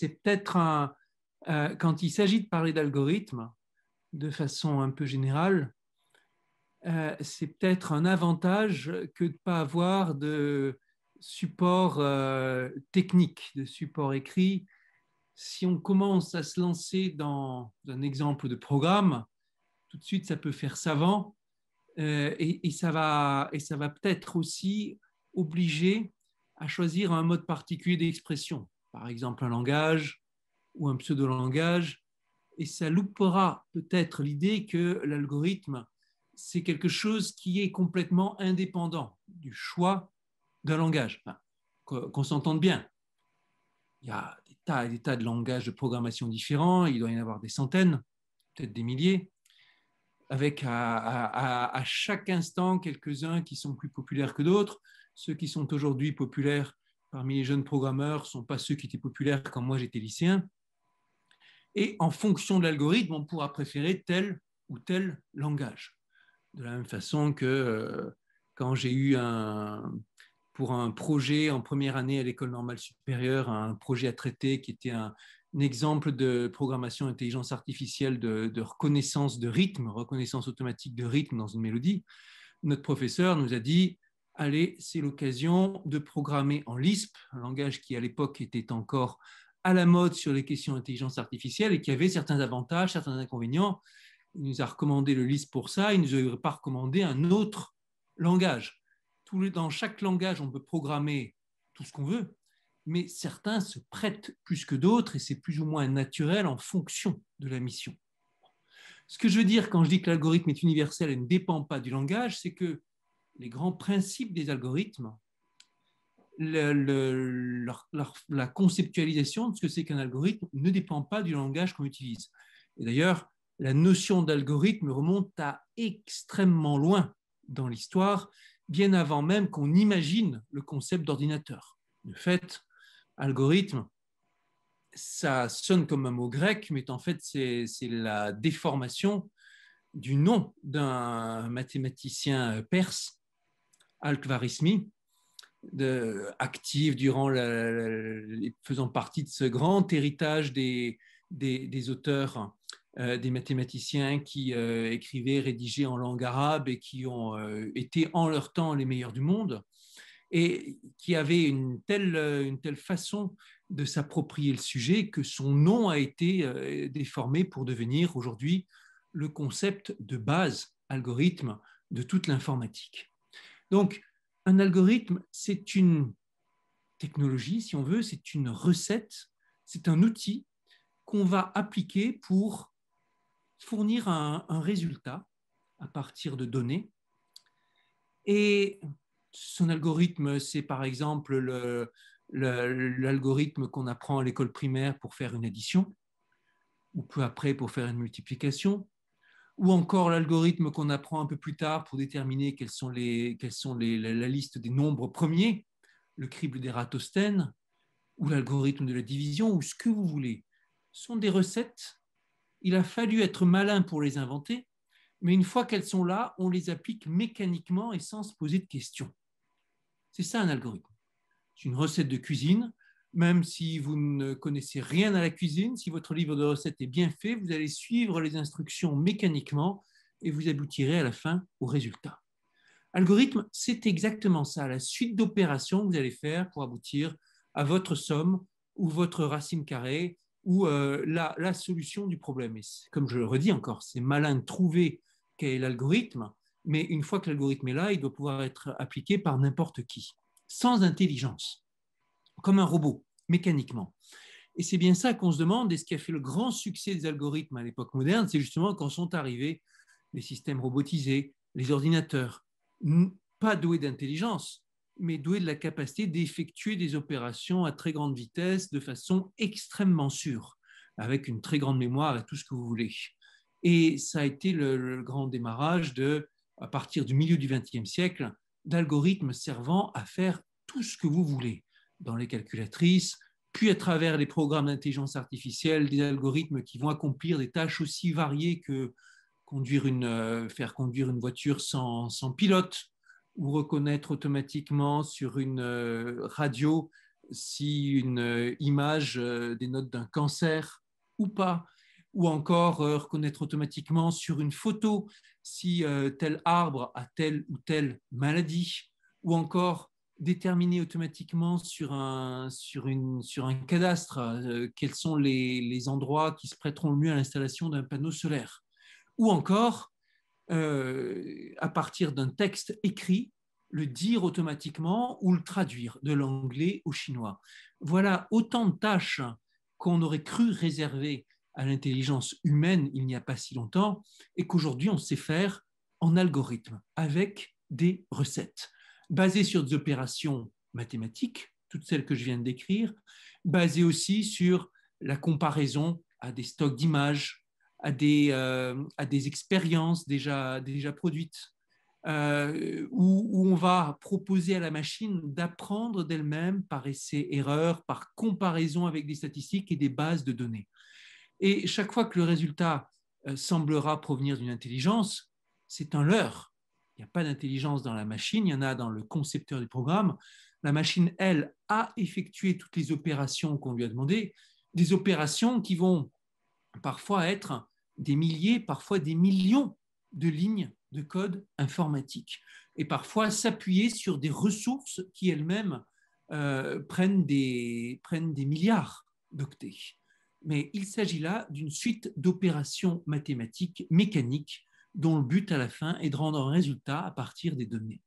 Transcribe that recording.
c'est peut-être un, euh, quand il s'agit de parler d'algorithme, de façon un peu générale, euh, c'est peut-être un avantage que de ne pas avoir de support euh, technique, de support écrit. Si on commence à se lancer dans, un exemple de programme, tout de suite ça peut faire savant et, et, ça va, et ça va peut-être aussi obliger à choisir un mode particulier d'expression par exemple un langage ou un pseudo-langage, et ça loupera peut-être l'idée que l'algorithme, c'est quelque chose qui est complètement indépendant du choix d'un langage. qu'on s'entende bien. Il y a des tas et des tas de langages de programmation différents, il doit y en avoir des centaines, peut-être des milliers, avec à, à chaque instant quelques-uns qui sont plus populaires que d'autres. Ceux qui sont aujourd'hui populaires parmi les jeunes programmeurs ne sont pas ceux qui étaient populaires quand moi j'étais lycéen. Et en fonction de l'algorithme, on pourra préférer tel ou tel langage. De la même façon que euh, quand j'ai eu pour un projet en première année à l'école normale supérieure, un projet à traiter qui était un, exemple de programmation intelligence artificielle de, reconnaissance de rythme, reconnaissance automatique de rythme dans une mélodie, notre professeur nous a dit allez, c'est l'occasion de programmer en Lisp, un langage qui à l'époque était encore à la mode sur les questions d'intelligence artificielle et qui avait certains avantages, certains inconvénients. Il nous a recommandé le Lisp pour ça, il ne nous aurait pas recommandé un autre langage. dans chaque langage, on peut programmer tout ce qu'on veut, mais certains se prêtent plus que d'autres et c'est plus ou moins naturel en fonction de la mission. Ce que je veux dire quand je dis que l'algorithme est universel et ne dépend pas du langage, c'est que les grands principes des algorithmes, la conceptualisation de ce que c'est qu'un algorithme ne dépend pas du langage qu'on utilise. Et d'ailleurs, la notion d'algorithme remonte à extrêmement loin dans l'histoire, bien avant même qu'on imagine le concept d'ordinateur. De fait, algorithme, ça sonne comme un mot grec, mais en fait, c'est la déformation du nom d'un mathématicien perse al-Khwarizmi, active durant faisant partie de ce grand héritage des, auteurs, euh, des mathématiciens qui euh, écrivaient, rédigeaient en langue arabe et qui ont euh, été en leur temps les meilleurs du monde, et qui avaient une telle, une telle façon de s'approprier le sujet que son nom a été déformé pour devenir aujourd'hui le concept de base, algorithme de toute l'informatique. Donc, un algorithme, c'est une technologie, si on veut, c'est une recette, c'est un outil qu'on va appliquer pour fournir un, résultat à partir de données. Et son algorithme, c'est par exemple l'algorithme qu'on apprend à l'école primaire pour faire une addition, ou peu après pour faire une multiplication, ou encore l'algorithme qu'on apprend un peu plus tard pour déterminer quelles sont, les, quelles la, liste des nombres premiers, le crible des ratostènes, ou l'algorithme de la division, ou ce que vous voulez, sont des recettes. Il a fallu être malin pour les inventer, mais une fois qu'elles sont là, on les applique mécaniquement et sans se poser de questions. C'est ça un algorithme. C'est une recette de cuisine même si vous ne connaissez rien à la cuisine, si votre livre de recettes est bien fait, vous allez suivre les instructions mécaniquement et vous aboutirez à la fin au résultat. Algorithme, c'est exactement ça, la suite d'opérations que vous allez faire pour aboutir à votre somme ou votre racine carrée ou euh, la, solution du problème. comme je le redis encore, c'est malin de trouver quel est l'algorithme, mais une fois que l'algorithme est là, il doit pouvoir être appliqué par n'importe qui, sans intelligence comme un robot, mécaniquement. Et c'est bien ça qu'on se demande, et ce qui a fait le grand succès des algorithmes à l'époque moderne, c'est justement quand sont arrivés les systèmes robotisés, les ordinateurs, pas doués d'intelligence, mais doués de la capacité d'effectuer des opérations à très grande vitesse, de façon extrêmement sûre, avec une très grande mémoire et tout ce que vous voulez. Et ça a été le, grand démarrage de, à partir du milieu du XXe siècle, d'algorithmes servant à faire tout ce que vous voulez dans les calculatrices, puis à travers les programmes d'intelligence artificielle, des algorithmes qui vont accomplir des tâches aussi variées que conduire une, euh, faire conduire une voiture sans, pilote ou reconnaître automatiquement sur une euh, radio si une euh, image des notes d'un cancer ou pas, ou encore reconnaître automatiquement sur une photo si tel arbre a telle ou telle maladie, ou encore déterminer automatiquement sur un, sur une, sur un cadastre euh, quels sont les, endroits qui se prêteront le mieux à l'installation d'un panneau solaire. Ou encore, euh, à partir d'un texte écrit, le dire automatiquement ou le traduire de l'anglais au chinois. Voilà autant de tâches qu'on aurait cru réservées à l'intelligence humaine il n'y a pas si longtemps et qu'aujourd'hui on sait faire en algorithme avec des recettes. Basé sur des opérations mathématiques, toutes celles que je viens de décrire, basé aussi sur la comparaison à des stocks d'images, à des, euh, à des expériences déjà, déjà produites, euh, où, où, on va proposer à la machine d'apprendre d'elle-même par essai-erreur, par comparaison avec des statistiques et des bases de données. Et chaque fois que le résultat euh, semblera provenir d'une intelligence, c'est un leurre il n'y a pas d'intelligence dans la machine, il y en a dans le concepteur du programme. La machine, elle, a effectué toutes les opérations qu'on lui a demandées, des opérations qui vont parfois être des milliers, parfois des millions de lignes de code informatique, et parfois s'appuyer sur des ressources qui elles-mêmes euh, prennent, des, prennent des milliards d'octets. Mais il s'agit là d'une suite d'opérations mathématiques, mécaniques, dont le but à la fin est de rendre un résultat à partir des données.